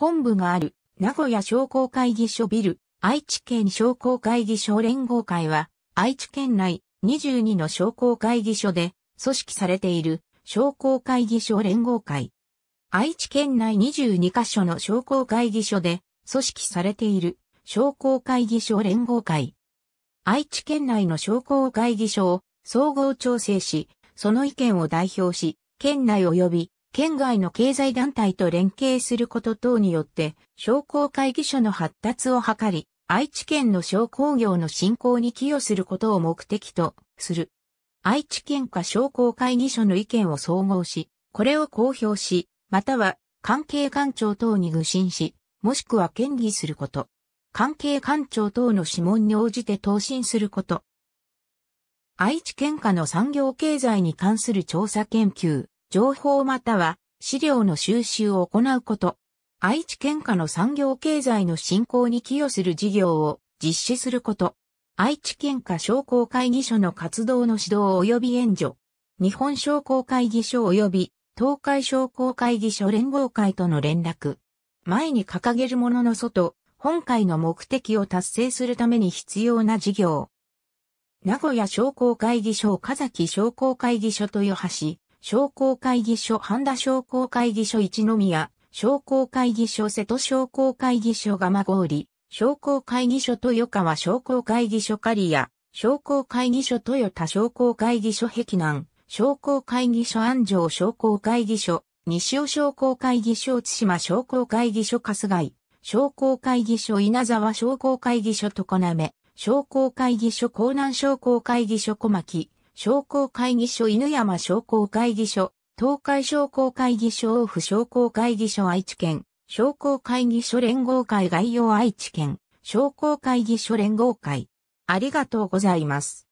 本部がある名古屋商工会議所ビル、愛知県商工会議所連合会は、愛知県内22の商工会議所で組織されている商工会議所連合会。愛知県内22カ所の商工会議所で組織されている商工会議所連合会。愛知県内の商工会議所を総合調整し、その意見を代表し、県内及び県外の経済団体と連携すること等によって、商工会議所の発達を図り、愛知県の商工業の振興に寄与することを目的とする。愛知県下商工会議所の意見を総合し、これを公表し、または関係官庁等に愚信し、もしくは権議すること。関係官庁等の諮問に応じて答申すること。愛知県下の産業経済に関する調査研究、情報または資料の収集を行うこと。愛知県下の産業経済の振興に寄与する事業を実施すること。愛知県下商工会議所の活動の指導及び援助。日本商工会議所及び東海商工会議所連合会との連絡。前に掲げるものの外、本会の目的を達成するために必要な事業。名古屋商工会議所岡崎商工会議所豊橋、商工会議所半田商工会議所一宮、商工会議所瀬戸商工会議所蒲郡、商工会議所豊川商工会議所刈谷、商工会議所豊田商工会議所碧南、商工会議所安城商工会議所、西尾商工会議所津島商工会議所春日井、商工会議所稲沢商工会議所常滑、商工会議所江南商工会議所小牧、商工会議所犬山商工会議所、東海商工会議所大府商工会議所愛知県、商工会議所連合会概要愛知県、商工会議所連合会。ありがとうございます。